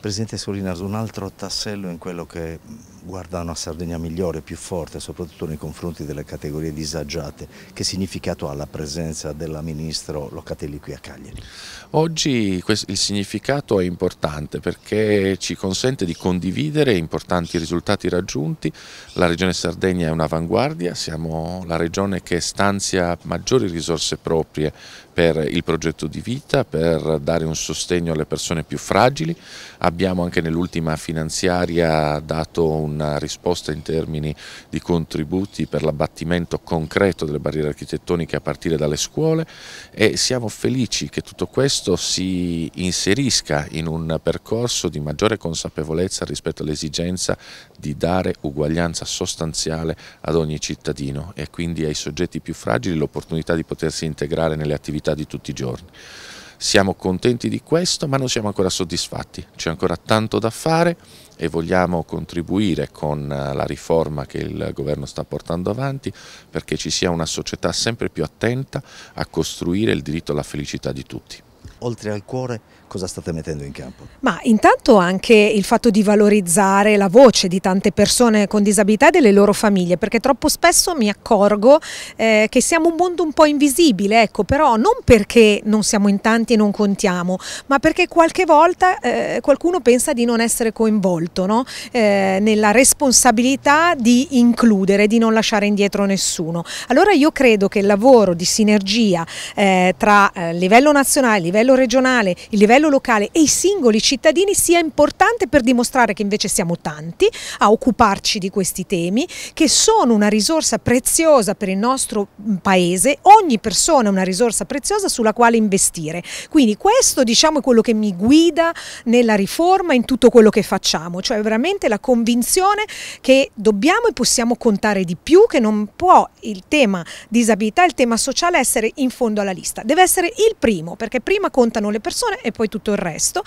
Presidente Solinas un altro tassello in quello che guarda una Sardegna migliore, più forte, soprattutto nei confronti delle categorie disagiate. Che significato ha la presenza della Ministro Locatelli qui a Cagliari? Oggi il significato è importante perché ci consente di condividere importanti risultati raggiunti. La Regione Sardegna è un'avanguardia, siamo la regione che stanzia maggiori risorse proprie per il progetto di vita, per dare un sostegno alle persone più fragili. Abbiamo anche nell'ultima finanziaria dato una risposta in termini di contributi per l'abbattimento concreto delle barriere architettoniche a partire dalle scuole e siamo felici che tutto questo si inserisca in un percorso di maggiore consapevolezza rispetto all'esigenza di dare uguaglianza sostanziale ad ogni cittadino e quindi ai soggetti più fragili l'opportunità di potersi integrare nelle attività di tutti i giorni. Siamo contenti di questo, ma non siamo ancora soddisfatti, c'è ancora tanto da fare e vogliamo contribuire con eh, la riforma che il governo sta portando avanti perché ci sia una società sempre più attenta a costruire il diritto alla felicità di tutti oltre al cuore, cosa state mettendo in campo? Ma intanto anche il fatto di valorizzare la voce di tante persone con disabilità e delle loro famiglie, perché troppo spesso mi accorgo eh, che siamo un mondo un po' invisibile, ecco, però non perché non siamo in tanti e non contiamo, ma perché qualche volta eh, qualcuno pensa di non essere coinvolto no? eh, nella responsabilità di includere, di non lasciare indietro nessuno. Allora io credo che il lavoro di sinergia eh, tra eh, livello nazionale e livello livello regionale, il livello locale e i singoli cittadini sia importante per dimostrare che invece siamo tanti a occuparci di questi temi, che sono una risorsa preziosa per il nostro mm, paese, ogni persona è una risorsa preziosa sulla quale investire. Quindi questo diciamo è quello che mi guida nella riforma, in tutto quello che facciamo, cioè veramente la convinzione che dobbiamo e possiamo contare di più, che non può il tema disabilità, il tema sociale essere in fondo alla lista, deve essere il primo, perché prima raccontano le persone e poi tutto il resto